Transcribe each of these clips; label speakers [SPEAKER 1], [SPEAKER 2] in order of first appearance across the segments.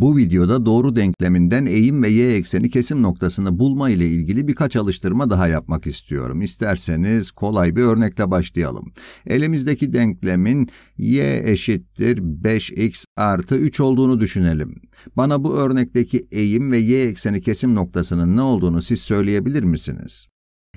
[SPEAKER 1] Bu videoda doğru denkleminden eğim ve y ekseni kesim noktasını bulma ile ilgili birkaç alıştırma daha yapmak istiyorum. İsterseniz kolay bir örnekle başlayalım. Elimizdeki denklemin y eşittir 5x artı 3 olduğunu düşünelim. Bana bu örnekteki eğim ve y ekseni kesim noktasının ne olduğunu siz söyleyebilir misiniz?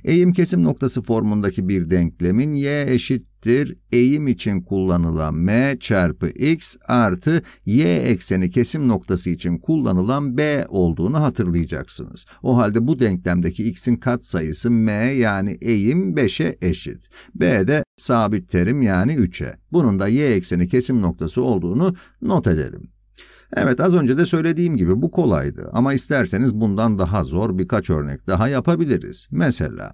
[SPEAKER 1] Eğim kesim noktası formundaki bir denklemin y eşittir eğim için kullanılan m çarpı x artı y ekseni kesim noktası için kullanılan b olduğunu hatırlayacaksınız. O halde bu denklemdeki x'in katsayısı m yani eğim 5'e eşit. b de sabit terim yani 3'e. Bunun da y ekseni kesim noktası olduğunu not edelim. Evet az önce de söylediğim gibi bu kolaydı ama isterseniz bundan daha zor birkaç örnek daha yapabiliriz. Mesela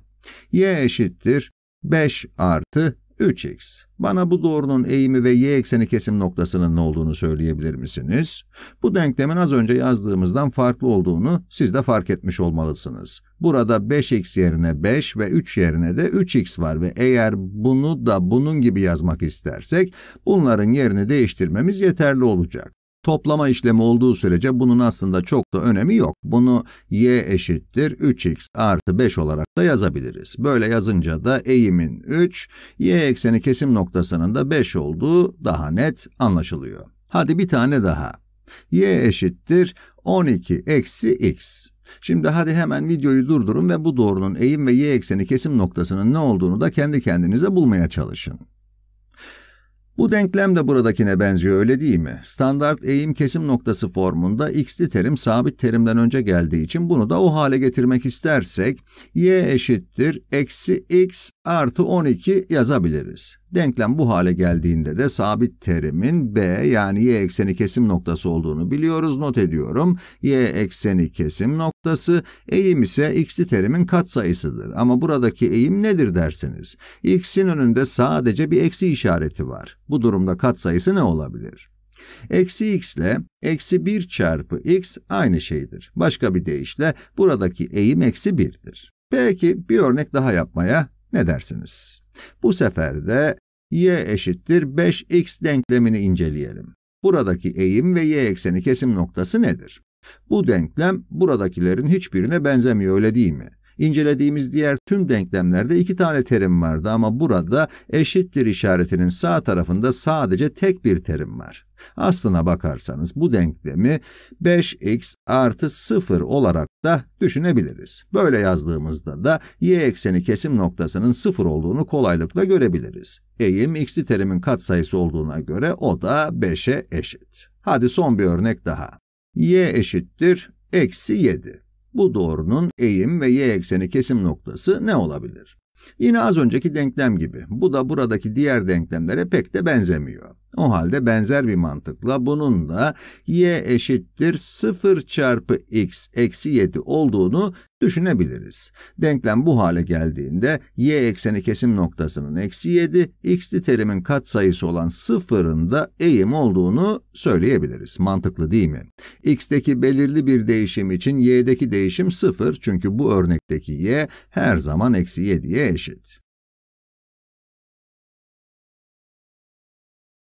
[SPEAKER 1] y eşittir 5 artı 3x. Bana bu doğrunun eğimi ve y ekseni kesim noktasının ne olduğunu söyleyebilir misiniz? Bu denklemin az önce yazdığımızdan farklı olduğunu siz de fark etmiş olmalısınız. Burada 5x yerine 5 ve 3 yerine de 3x var ve eğer bunu da bunun gibi yazmak istersek bunların yerini değiştirmemiz yeterli olacak. Toplama işlemi olduğu sürece bunun aslında çok da önemi yok. Bunu y eşittir 3x artı 5 olarak da yazabiliriz. Böyle yazınca da eğimin 3, y ekseni kesim noktasının da 5 olduğu daha net anlaşılıyor. Hadi bir tane daha. y eşittir 12 eksi x. Şimdi hadi hemen videoyu durdurun ve bu doğrunun eğim ve y ekseni kesim noktasının ne olduğunu da kendi kendinize bulmaya çalışın. Bu denklem de buradakine benziyor öyle değil mi? Standart eğim kesim noktası formunda x'li terim sabit terimden önce geldiği için bunu da o hale getirmek istersek y eşittir eksi x artı 12 yazabiliriz. Denklem bu hale geldiğinde de sabit terimin b yani y ekseni kesim noktası olduğunu biliyoruz. Not ediyorum. y ekseni kesim noktası, eğim ise x'li terimin katsayısıdır. Ama buradaki eğim nedir dersiniz? x'in önünde sadece bir eksi işareti var. Bu durumda katsayısı ne olabilir? Eksi x ile eksi 1 çarpı x aynı şeydir. Başka bir deyişle buradaki eğim eksi 1'dir. Peki bir örnek daha yapmaya ne dersiniz? Bu sefer de y eşittir 5x denklemini inceleyelim. Buradaki eğim ve y ekseni kesim noktası nedir? Bu denklem buradakilerin hiçbirine benzemiyor öyle değil mi? İncelediğimiz diğer tüm denklemlerde iki tane terim vardı ama burada eşittir işaretinin sağ tarafında sadece tek bir terim var. Aslına bakarsanız bu denklemi 5x artı 0 olarak da düşünebiliriz. Böyle yazdığımızda da y ekseni kesim noktasının 0 olduğunu kolaylıkla görebiliriz. Eğim x'li terimin katsayısı olduğuna göre o da 5'e eşit. Hadi son bir örnek daha. y eşittir eksi 7. Bu doğrunun eğim ve y ekseni kesim noktası ne olabilir? Yine az önceki denklem gibi. Bu da buradaki diğer denklemlere pek de benzemiyor. O halde benzer bir mantıkla bunun da y eşittir 0 çarpı x eksi 7 olduğunu düşünebiliriz. Denklem bu hale geldiğinde y ekseni kesim noktasının eksi 7, x'li terimin katsayısı olan 0'ın da eğim olduğunu söyleyebiliriz. Mantıklı değil mi? x'teki belirli bir değişim için y'deki değişim 0 çünkü bu örnekteki y her zaman eksi 7'ye eşit.